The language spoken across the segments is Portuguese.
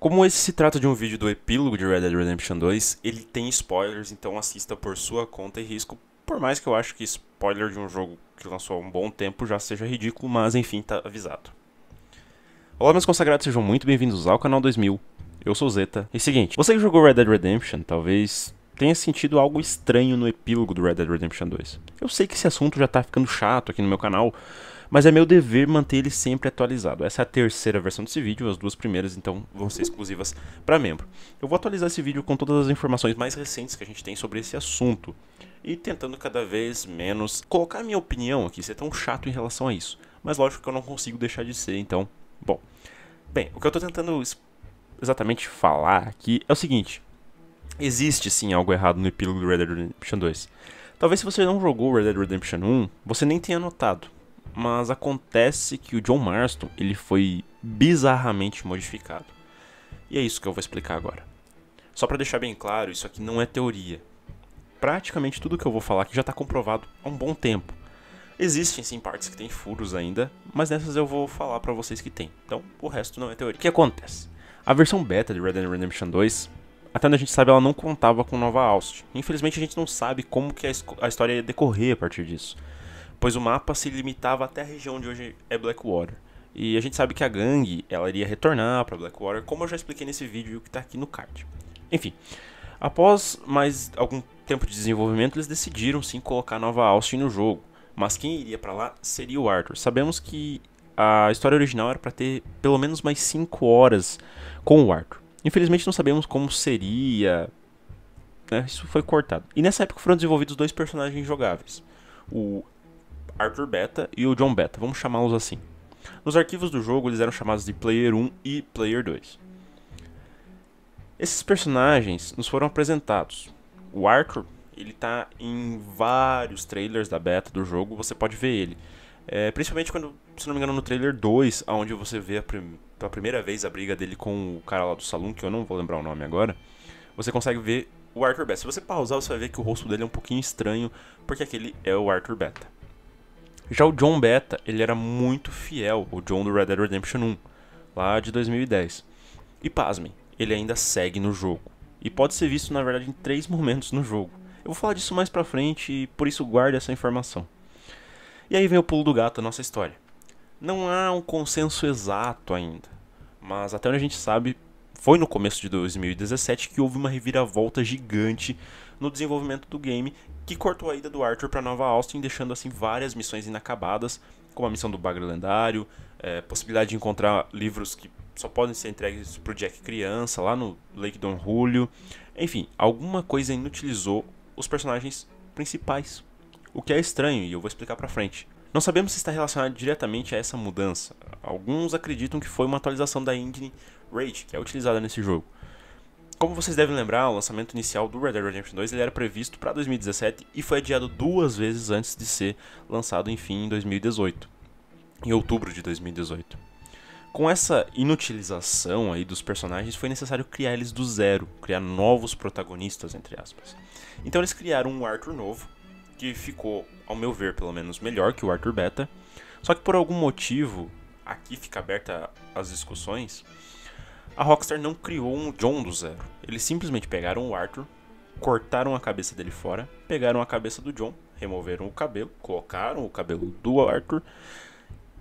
Como esse se trata de um vídeo do epílogo de Red Dead Redemption 2, ele tem spoilers, então assista por sua conta e risco, por mais que eu acho que spoiler de um jogo que lançou há um bom tempo já seja ridículo, mas enfim, tá avisado. Olá meus consagrados, sejam muito bem-vindos ao canal 2000, eu sou Zeta. E seguinte, você que jogou Red Dead Redemption, talvez tenha sentido algo estranho no epílogo do Red Dead Redemption 2. Eu sei que esse assunto já está ficando chato aqui no meu canal, mas é meu dever manter ele sempre atualizado. Essa é a terceira versão desse vídeo, as duas primeiras então vão ser exclusivas para membro. Eu vou atualizar esse vídeo com todas as informações mais recentes que a gente tem sobre esse assunto e tentando cada vez menos colocar minha opinião aqui, ser tão chato em relação a isso. Mas lógico que eu não consigo deixar de ser, então, bom. Bem, o que eu estou tentando exatamente falar aqui é o seguinte, Existe sim algo errado no epílogo do Red Dead Redemption 2. Talvez se você não jogou Red Dead Redemption 1, você nem tenha notado. Mas acontece que o John Marston ele foi bizarramente modificado. E é isso que eu vou explicar agora. Só para deixar bem claro, isso aqui não é teoria. Praticamente tudo que eu vou falar aqui já está comprovado há um bom tempo. Existem sim partes que tem furos ainda, mas nessas eu vou falar para vocês que tem. Então, o resto não é teoria. O que acontece? A versão beta de Red Dead Redemption 2 até onde a gente sabe, ela não contava com Nova Alst. Infelizmente, a gente não sabe como que a, história ia decorrer a partir disso, pois o mapa se limitava até a região de hoje é Blackwater. E a gente sabe que a gangue ela iria retornar para Blackwater, como eu já expliquei nesse vídeo que está aqui no card. Enfim, após mais algum tempo de desenvolvimento, eles decidiram sim colocar Nova Austin no jogo, mas quem iria para lá seria o Arthur. Sabemos que a história original era para ter pelo menos mais 5 horas com o Arthur. Infelizmente não sabemos como seria. Né? Isso foi cortado. E nessa época foram desenvolvidos dois personagens jogáveis: o Arthur Beta e o John Beta, vamos chamá-los assim. Nos arquivos do jogo, eles eram chamados de Player 1 e Player 2. Esses personagens nos foram apresentados. O Arthur, ele tá em vários trailers da beta do jogo, você pode ver ele. É, principalmente quando, se não me engano, no trailer 2, onde você vê a prim pela primeira vez a briga dele com o cara lá do salão, que eu não vou lembrar o nome agora, você consegue ver o Arthur Beta. Se você pausar, você vai ver que o rosto dele é um pouquinho estranho, porque aquele é o Arthur Beta. Já o John Beta, ele era muito fiel ao John do Red Dead Redemption 1, lá de 2010. E pasmem, ele ainda segue no jogo. E pode ser visto, na verdade, em três momentos no jogo. Eu vou falar disso mais pra frente e por isso guarde essa informação. E aí vem o pulo do gato, a nossa história. Não há um consenso exato ainda, mas até onde a gente sabe, foi no começo de 2017 que houve uma reviravolta gigante no desenvolvimento do game que cortou a ida do Arthur para Nova Austin, deixando assim várias missões inacabadas, como a missão do Bagre Lendário, é, possibilidade de encontrar livros que só podem ser entregues para o Jack criança lá no Lake Don Julio, enfim, alguma coisa inutilizou os personagens principais o que é estranho e eu vou explicar para frente. Não sabemos se está relacionado diretamente a essa mudança. Alguns acreditam que foi uma atualização da engine Rage, que é utilizada nesse jogo. Como vocês devem lembrar, o lançamento inicial do Red Dead Redemption 2 ele era previsto para 2017 e foi adiado duas vezes antes de ser lançado enfim em 2018, em outubro de 2018. Com essa inutilização aí dos personagens, foi necessário criar eles do zero, criar novos protagonistas entre aspas. Então eles criaram um Arthur novo, que ficou, ao meu ver, pelo menos melhor que o Arthur Beta. Só que por algum motivo, aqui fica aberta as discussões, a Rockstar não criou um John do zero. Eles simplesmente pegaram o Arthur, cortaram a cabeça dele fora, pegaram a cabeça do John, removeram o cabelo, colocaram o cabelo do Arthur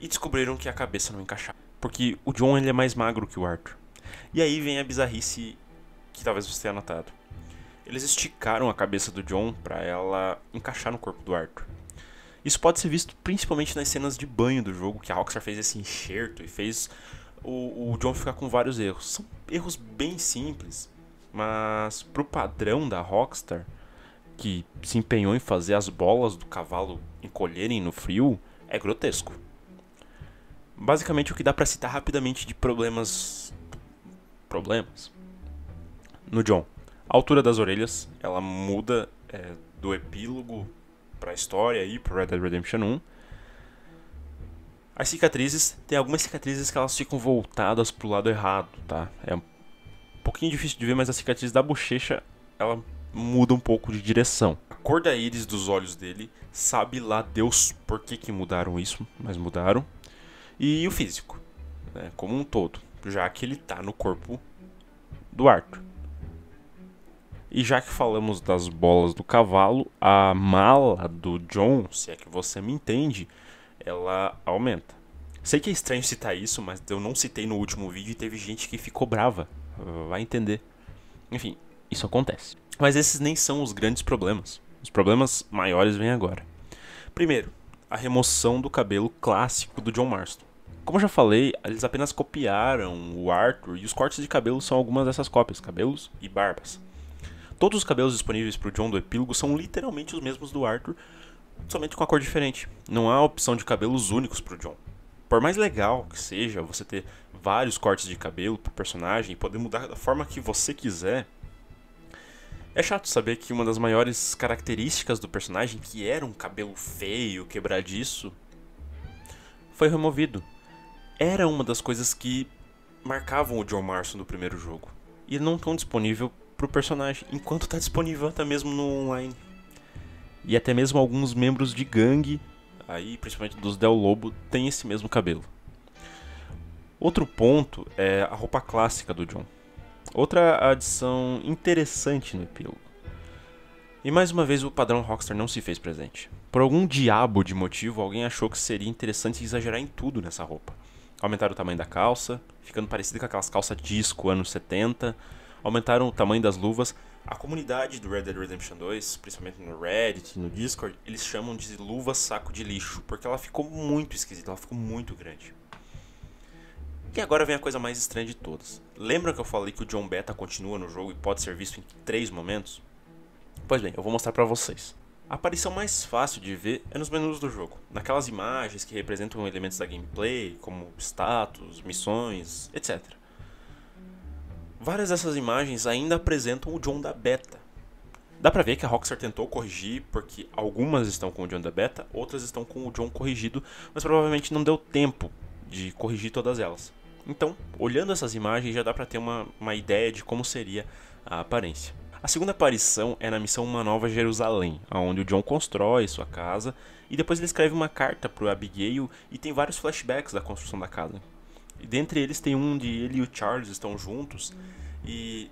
e descobriram que a cabeça não encaixava. Porque o John ele é mais magro que o Arthur. E aí vem a bizarrice que talvez você tenha notado. Eles esticaram a cabeça do John para ela encaixar no corpo do Arthur. Isso pode ser visto principalmente nas cenas de banho do jogo, que a Rockstar fez esse enxerto e fez o, o John ficar com vários erros. São erros bem simples, mas pro padrão da Rockstar, que se empenhou em fazer as bolas do cavalo encolherem no frio, é grotesco. Basicamente o que dá para citar rapidamente de problemas problemas no John. A altura das orelhas, ela muda é, do epílogo para a história e para Red Dead Redemption 1. As cicatrizes, tem algumas cicatrizes que elas ficam voltadas pro lado errado, tá? É um pouquinho difícil de ver, mas a cicatriz da bochecha, ela muda um pouco de direção. A cor da íris dos olhos dele, sabe lá Deus por que, que mudaram isso, mas mudaram. E o físico, né, como um todo, já que ele tá no corpo do Arthur. E já que falamos das bolas do cavalo, a mala do John, se é que você me entende, ela aumenta. Sei que é estranho citar isso, mas eu não citei no último vídeo e teve gente que ficou brava. Vai entender. Enfim, isso acontece. Mas esses nem são os grandes problemas. Os problemas maiores vêm agora. Primeiro, a remoção do cabelo clássico do John Marston. Como já falei, eles apenas copiaram o Arthur e os cortes de cabelo são algumas dessas cópias, cabelos e barbas. Todos os cabelos disponíveis para o John do epílogo são literalmente os mesmos do Arthur, somente com a cor diferente. Não há opção de cabelos únicos para o John. Por mais legal que seja você ter vários cortes de cabelo para o personagem e poder mudar da forma que você quiser, é chato saber que uma das maiores características do personagem, que era um cabelo feio, quebradiço, foi removido. Era uma das coisas que marcavam o John Marston no primeiro jogo e não tão disponível pro personagem, enquanto está disponível até mesmo no online. E até mesmo alguns membros de gangue, aí principalmente dos Del Lobo, têm esse mesmo cabelo. Outro ponto é a roupa clássica do John. Outra adição interessante no epílogo. E mais uma vez o padrão Rockstar não se fez presente. Por algum diabo de motivo, alguém achou que seria interessante exagerar em tudo nessa roupa. Aumentar o tamanho da calça, ficando parecido com aquelas calças disco anos 70, aumentaram o tamanho das luvas. A comunidade do Red Dead Redemption 2, principalmente no Reddit, no Discord, eles chamam de luva saco de lixo, porque ela ficou muito esquisita, ela ficou muito grande. E agora vem a coisa mais estranha de todas. Lembra que eu falei que o John Beta continua no jogo e pode ser visto em três momentos? Pois bem, eu vou mostrar para vocês. A aparição mais fácil de ver é nos menus do jogo, naquelas imagens que representam elementos da gameplay, como status, missões, etc. Várias dessas imagens ainda apresentam o John da Beta. Dá pra ver que a Rockstar tentou corrigir, porque algumas estão com o John da Beta, outras estão com o John corrigido, mas provavelmente não deu tempo de corrigir todas elas. Então, olhando essas imagens, já dá pra ter uma, uma ideia de como seria a aparência. A segunda aparição é na missão Uma Nova Jerusalém, onde o John constrói sua casa, e depois ele escreve uma carta pro Abigail e tem vários flashbacks da construção da casa. E dentre eles tem um de ele e o Charles estão juntos. E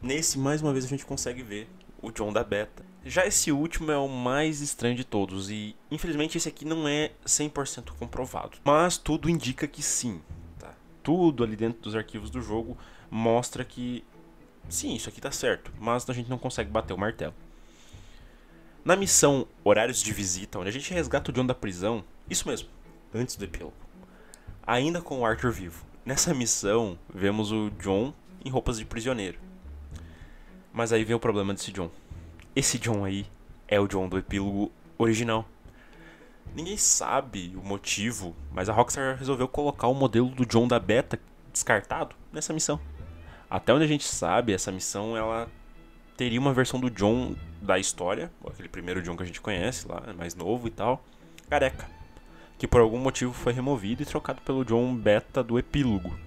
nesse, mais uma vez, a gente consegue ver o John da Beta. Já esse último é o mais estranho de todos. E infelizmente esse aqui não é 100% comprovado. Mas tudo indica que sim. Tá? Tudo ali dentro dos arquivos do jogo mostra que sim, isso aqui tá certo. Mas a gente não consegue bater o martelo. Na missão Horários de Visita, onde a gente resgata o John da prisão, isso mesmo, antes do epílogo ainda com o Arthur vivo. Nessa missão, vemos o John em roupas de prisioneiro. Mas aí vem o problema desse John. Esse John aí é o John do epílogo original. Ninguém sabe o motivo, mas a Rockstar resolveu colocar o modelo do John da beta descartado nessa missão. Até onde a gente sabe, essa missão ela teria uma versão do John da história, aquele primeiro John que a gente conhece lá, mais novo e tal, careca que por algum motivo foi removido e trocado pelo John Beta do epílogo.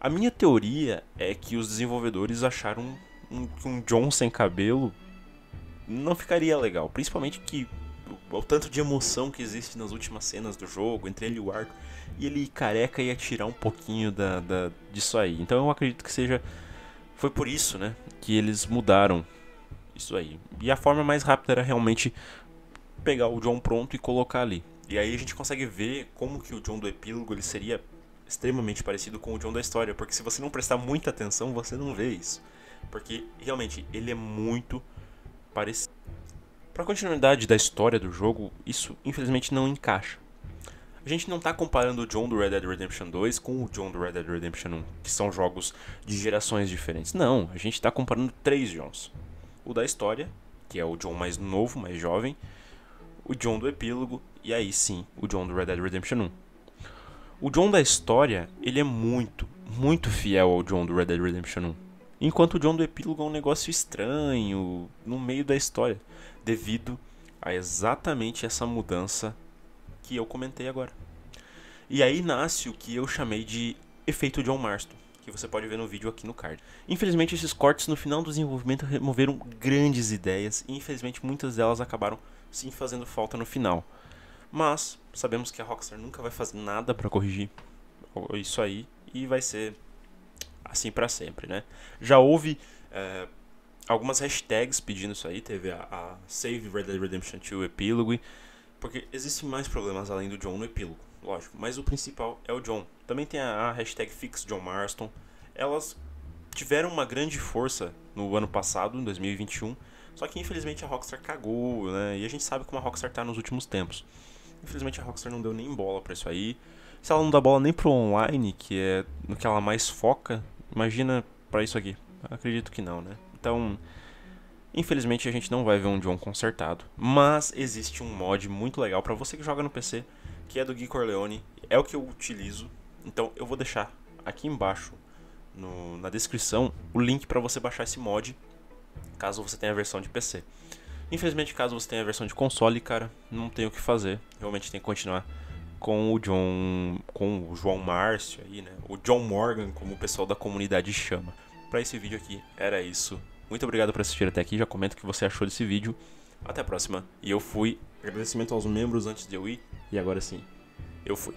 A minha teoria é que os desenvolvedores acharam que um John sem cabelo não ficaria legal, principalmente que o tanto de emoção que existe nas últimas cenas do jogo, entre ele e o arco, e ele careca ia tirar um pouquinho da, da, disso aí. Então eu acredito que seja. Foi por isso, né? Que eles mudaram isso aí. E a forma mais rápida era realmente pegar o John pronto e colocar ali. E aí a gente consegue ver como que o John do epílogo ele seria extremamente parecido com o John da história, porque se você não prestar muita atenção, você não vê isso. Porque realmente ele é muito parecido. Para continuidade da história do jogo, isso infelizmente não encaixa. A gente não está comparando o John do Red Dead Redemption 2 com o John do Red Dead Redemption 1, que são jogos de gerações diferentes. Não, a gente está comparando três Johns. O da história, que é o John mais novo, mais jovem, o John do epílogo e aí sim, o John do Red Dead Redemption 1. O John da história, ele é muito, muito fiel ao John do Red Dead Redemption 1. Enquanto o John do epílogo é um negócio estranho no meio da história, devido a exatamente essa mudança que eu comentei agora. E aí nasce o que eu chamei de efeito John Marston, que você pode ver no vídeo aqui no card. Infelizmente, esses cortes no final do desenvolvimento removeram grandes ideias e infelizmente muitas delas acabaram sim fazendo falta no final. Mas sabemos que a Rockstar nunca vai fazer nada para corrigir isso aí e vai ser assim para sempre, né? Já houve é, algumas hashtags pedindo isso aí, teve a, a Save Red Dead Redemption 2 Epílogo, porque existem mais problemas além do John no epílogo, lógico, mas o principal é o John. Também tem a, a hashtag Fix John Marston. Elas tiveram uma grande força no ano passado, em 2021, só que infelizmente a Rockstar cagou, né? E a gente sabe como a Rockstar tá nos últimos tempos. Infelizmente a Rockstar não deu nem bola para isso aí. Se ela não dá bola nem pro online, que é no que ela mais foca, imagina para isso aqui. Acredito que não, né? Então, infelizmente a gente não vai ver um John consertado, mas existe um mod muito legal para você que joga no PC, que é do Gui Corleone, é o que eu utilizo. Então, eu vou deixar aqui embaixo no, na descrição o link para você baixar esse mod, caso você tenha a versão de PC. Infelizmente, caso você tenha a versão de console, cara, não tem o que fazer. Realmente tem que continuar com o John, com o João Márcio aí, né? O John Morgan, como o pessoal da comunidade chama. Para esse vídeo aqui era isso. Muito obrigado por assistir até aqui. Já comenta o que você achou desse vídeo. Até a próxima. E eu fui. Agradecimento aos membros antes de eu ir. E agora sim, eu fui.